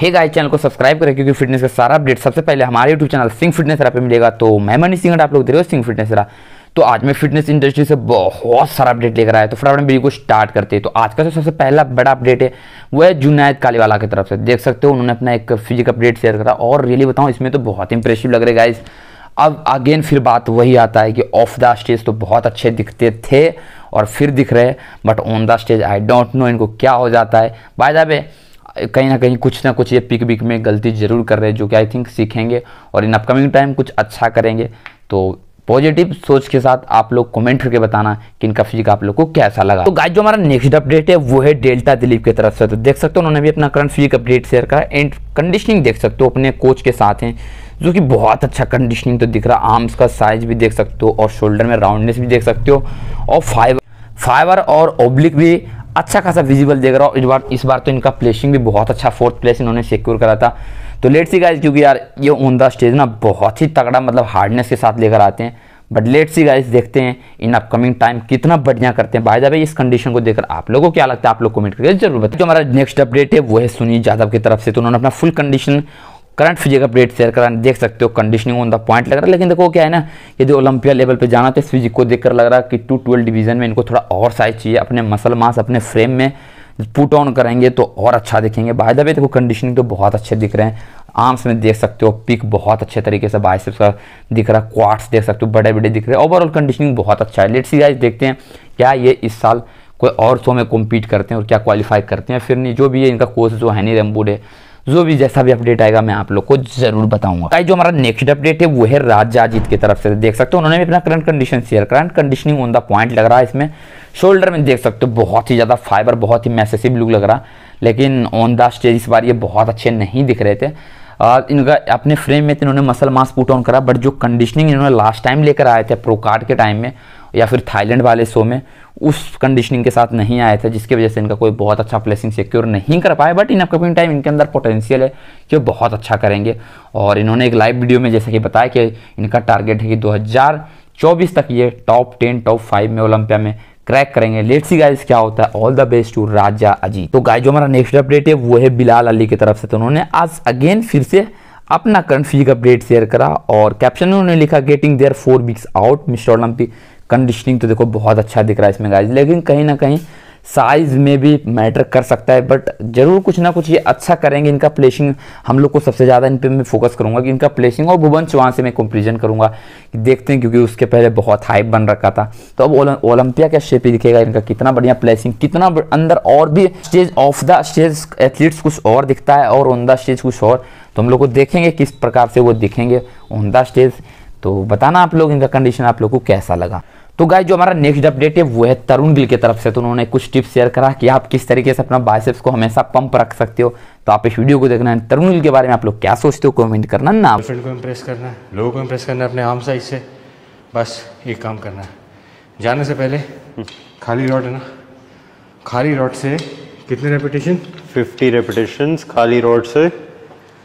हे guys channel को subscribe करें क्योंकि फिटनेस का सारा अपडेट सबसे पहले हमारे यूट्यूब चैनल सिंह फिटनेस रहा पे मिलेगा तो मैं मनी सिंह आप लोग देख रहे हो सिंह फिटनेस रहा तो आज मैं फिटनेस इंडस्ट्री से बहुत सारा अपडेट लेकर आया तो फटाफट वीडियो को स्टार्ट करते हैं तो आज का जो सबसे पहला बड़ा अपडेट है वो है जुनायद कालीवाला की तरफ से देख सकते हो उन्होंने अपना एक फिजिक अपडेट शेयर करा और रियली बताऊँ इसमें तो बहुत इंप्रेसिव लग रहे गाइस अब अगेन फिर बात वही आता है कि ऑफ द स्टेज तो बहुत अच्छे दिखते थे और फिर दिख रहे but on the stage I don't know इनको क्या हो जाता है बाय द वे कहीं ना कहीं कुछ ना कुछ ये पिक विक में गलती ज़रूर कर रहे हैं जो कि आई थिंक सीखेंगे और इन अपकमिंग टाइम कुछ अच्छा करेंगे तो पॉजिटिव सोच के साथ आप लोग कमेंट करके बताना कि इनका फिजिक आप लोग को कैसा लगा तो गाइस जो हमारा नेक्स्ट अपडेट है वो है डेल्टा दिलीप की तरफ से तो देख सकते हो उन्होंने भी अपना करंट फिजिक अपडेट शेयर करा एंड कंडीशनिंग देख सकते हो अपने कोच के साथ हैं जो कि बहुत अच्छा कंडीशनिंग तो दिख रहा आर्म्स का साइज भी देख सकते हो और शोल्डर में राउंडनेस भी देख सकते हो और फाइबर फाइबर और ओब्लिक भी अच्छा खासा विजिबल देख रहा हूँ इस बार इस बार तो इनका प्लेसिंग भी बहुत अच्छा फोर्थ प्लेस इन्होंने सिक्योर करा था तो लेट सी गाइज क्योंकि यार ये ऑन द स्टेज ना बहुत ही तगड़ा मतलब हार्डनेस के साथ लेकर आते हैं बट लेट सी गाइज देखते हैं इन अपकमिंग टाइम कितना बढ़िया करते हैं भाई द इस कंडीशन को देखकर आप लोगों को क्या लगता है आप लोग कमेंट करके जरूर बताएं जो हमारा नेक्स्ट अपडेट है वो है सुनील यादव की तरफ से तो उन्होंने अपना full condition current physique update share कराने देख सकते हो कंडीशनिंग ऑन द पॉइंट लग रहा है लेकिन देखो क्या है ना यदि ओलंपिया लेवल पे जाना तो इस फिजिक को देखकर लग रहा है कि टू ट्वेल्व डिवीजन में इनको थोड़ा और साइज चाहिए अपने मसल मास अपने फ्रेम में पुट ऑन करेंगे तो और अच्छा दिखेंगे बाय द वे देखो कंडीशनिंग तो बहुत अच्छे दिख रहे हैं आर्म्स में देख सकते हो पिक बहुत अच्छे तरीके से बाइसेप्स का दिख रहा है क्वार्ट्स देख सकते हो बड़े बड़े दिख रहे हैं ओवरऑल कंडीशनिंग बहुत अच्छा है लेट्स सी देखते हैं क्या ये इस साल कोई और शो में कॉम्पीट करते हैं और क्या क्वालिफाई करते हैं फिर नहीं जो भी है इनका कोच जो है नहीं रेम्बूड है जो भी जैसा भी अपडेट आएगा मैं आप लोग को जरूर बताऊंगा जो हमारा नेक्स्ट अपडेट है वो है राज की तरफ से देख सकते हो उन्होंने अपना current condition share current conditioning on the point लग रहा है इसमें शोल्डर में देख सकते हो बहुत ही ज़्यादा फाइबर बहुत ही मैसेसिव लुक लग रहा लेकिन ऑन द स्टेज इस बार ये बहुत अच्छे नहीं दिख रहे थे और इनका अपने फ्रेम में तो इन्होंने मसल मास पुट ऑन करा बट जो कंडीशनिंग इन्होंने लास्ट टाइम लेकर आए थे प्रोकार्ड के टाइम में या फिर थाईलैंड वाले शो में उस कंडीशनिंग के साथ नहीं आए थे जिसकी वजह से इनका कोई बहुत अच्छा प्लेसिंग सिक्योर नहीं कर पाए बट इन अपकमिंग टाइम इनके अंदर पोटेंशियल है कि वो बहुत अच्छा करेंगे और इन्होंने एक लाइव वीडियो में जैसे कि बताया कि इनका टारगेट है कि दो चौबीस तक ये टॉप टेन टॉप फाइव में ओलंपिया में क्रैक करेंगे लेट सी गाइस क्या होता है all the best to Raja Ajit तो गाइस जो हमारा नेक्स्ट अपडेट है वो है बिलाल अली की तरफ से तो उन्होंने आज अगेन फिर से अपना करंट फिजिक अपडेट शेयर करा और कैप्शन में उन्होंने लिखा getting there four weeks out mister Olympic conditioning तो देखो बहुत अच्छा दिख रहा है इसमें गाइज लेकिन कहीं ना कहीं साइज़ में भी मैटर कर सकता है बट ज़रूर कुछ ना कुछ ये अच्छा करेंगे इनका प्लेसिंग हम लोग को सबसे ज़्यादा इन पर मैं फोकस करूँगा कि इनका प्लेसिंग और भुवन चौहान से मैं कंपेरिजन करूँगा देखते हैं क्योंकि उसके पहले बहुत हाइप बन रखा था तो अब ओलंपिया का शेप ही दिखेगा इनका कितना बढ़िया प्लेसिंग कितना अंदर और भी stage off the stage athletes कुछ और दिखता है और ऑन द स्टेज कुछ और तो हम लोग को देखेंगे किस प्रकार से वो दिखेंगे ऑन द स्टेज तो बताना आप लोग इनका कंडीशन आप लोग को कैसा लगा तो गाय जो हमारा नेक्स्ट अपडेट है वो है तरुण गिल की तरफ से तो उन्होंने कुछ टिप्स शेयर करा कि आप किस तरीके से अपना बाइसेप्स को हमेशा पंप रख सकते हो तो आप इस वीडियो को देखना है तरुण गिल के बारे में आप लोग क्या सोचते हो कमेंट करना ना फ्रेंड को इम्प्रेस करना है लोगों को इम्प्रेस करना है अपने आम साइज से बस एक काम करना है जाने से पहले हम्म। खाली रॉड है ना खाली रॉड से कितने रेपिटेशन फिफ्टी रेपिटेशन खाली रॉड से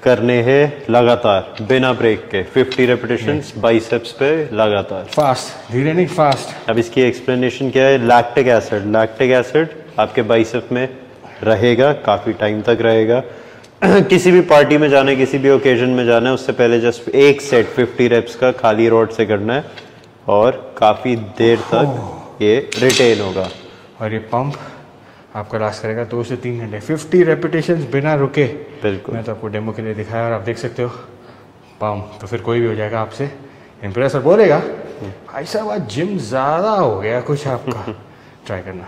करने हैं लगातार बिना ब्रेक के 50 रेपिटेशन बाइसेप्स पे लगातार फास्ट धीरे नहीं फास्ट अब इसकी एक्सप्लेनेशन क्या है लैक्टिक एसिड लैक्टिक एसिड आपके बाइसेप में रहेगा काफ़ी टाइम तक रहेगा किसी भी पार्टी में जाना है किसी भी ओकेजन में जाना है उससे पहले जस्ट एक सेट 50 रेप्स का खाली रोड से करना है और काफ़ी देर तक oh. ये रिटेन होगा और ये पंप आपका लास्ट करेगा दो से तीन घंटे फिफ्टी रेपिटेशन बिना रुके बिल्कुल मैं तो आपको डेमो के लिए दिखाया और आप देख सकते हो पाऊँ तो फिर कोई भी हो जाएगा आपसे इम्प्रेस और बोलेगा भाई साहब आज जिम ज़्यादा हो गया कुछ आपका ट्राई करना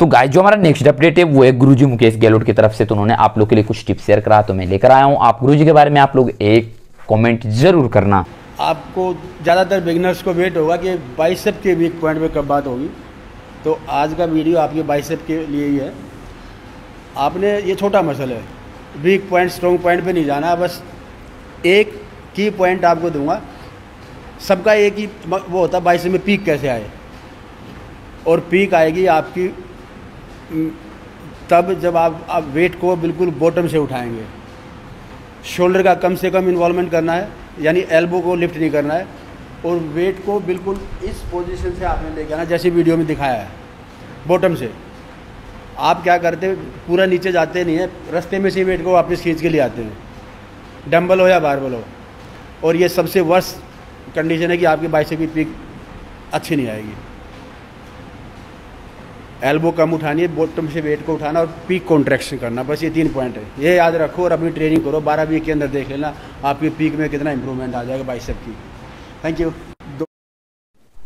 तो गाइस जो हमारा नेक्स्ट अपडेट है वो है गुरुजी मुकेश गहलोत की तरफ से तो उन्होंने आप लोग के लिए कुछ टिप्स शेयर करा तो मैं लेकर आया हूँ आप गुरुजी के बारे में आप लोग एक कमेंट जरूर करना आपको ज़्यादातर बिगनर्स को वेट होगा कि बाइसेप के वीक पॉइंट में कब बात होगी तो आज का वीडियो आपके बाइसेप के लिए ही है आपने ये छोटा मसल है वीक पॉइंट स्ट्रॉन्ग पॉइंट पे नहीं जाना है बस एक की पॉइंट आपको दूंगा सबका एक ही वो होता है बाइसेप में पीक कैसे आए और पीक आएगी आपकी तब जब आप आप वेट को बिल्कुल बॉटम से उठाएंगे शोल्डर का कम से कम इन्वॉल्वमेंट करना है यानी एल्बो को लिफ्ट नहीं करना है और वेट को बिल्कुल इस पोजीशन से आपने लेके आना जैसे वीडियो में दिखाया है बॉटम से आप क्या करते पूरा नीचे जाते नहीं है रस्ते में से वेट को वापस खींच के ले आते हैं डम्बल हो या बारबल हो और ये सबसे वर्स्ट कंडीशन है कि आपकी बाइसेप की पिक अच्छी नहीं आएगी एल्बो कम उठानी है बॉटम से वेट को उठाना और पीक कॉन्ट्रैक्शन करना बस ये तीन पॉइंट है ये याद रखो और अपनी ट्रेनिंग करो बारह वीक के अंदर देख लेना आपकी पीक में कितना इंप्रूवमेंट आ जाएगा बाइसेप की थैंक यू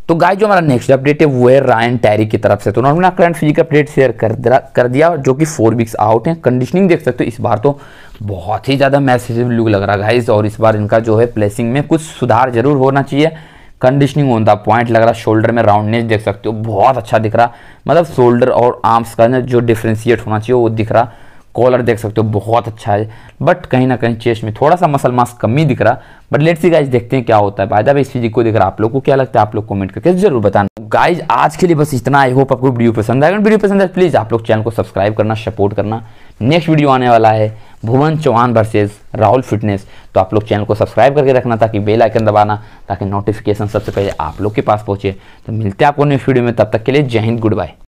तो गाय जो हमारा नेक्स्ट अपडेट है वो है रायन टैरी की तरफ से तो उन्होंने अपना करंट फिजिक अपडेट शेयर कर कर दिया जो कि फोर वीक्स आउट है कंडीशनिंग देख सकते हो इस बार तो बहुत ही ज़्यादा मैसेजिव लुक लग रहा है गाइज और इस बार इनका जो है प्लेसिंग में कुछ सुधार जरूर होना चाहिए कंडीशनिंग ऑन द पॉइंट लग रहा है शोल्डर में राउंडनेस देख सकते हो बहुत अच्छा दिख रहा मतलब शोल्डर और आर्म्स का जो डिफ्रेंशिएट होना चाहिए वो दिख रहा कॉलर देख सकते हो बहुत अच्छा है बट कहीं ना कहीं चेस्ट में थोड़ा सा मसल मास कमी दिख रहा बट लेट्स सी गाइज देखते हैं क्या होता है बायदा इस फिजिक को देख रहा आप लोग को क्या लगता है आप लोग कमेंट करके जरूर बताना गाइज आज के लिए बस इतना आई होप आपको वीडियो पसंद आएगा वीडियो पसंद है प्लीज़ आप लोग चैनल को सब्सक्राइब करना सपोर्ट करना नेक्स्ट वीडियो आने वाला है भुवन चौहान वर्सेज राहुल फिटनेस तो आप लोग चैनल को सब्सक्राइब करके रखना ताकि बेल आइकन दबाना ताकि नोटिफिकेशन सबसे पहले आप लोग के पास पहुंचे तो मिलते हैं आपको नेक्स्ट वीडियो में तब तक के लिए जय हिंद गुड बाय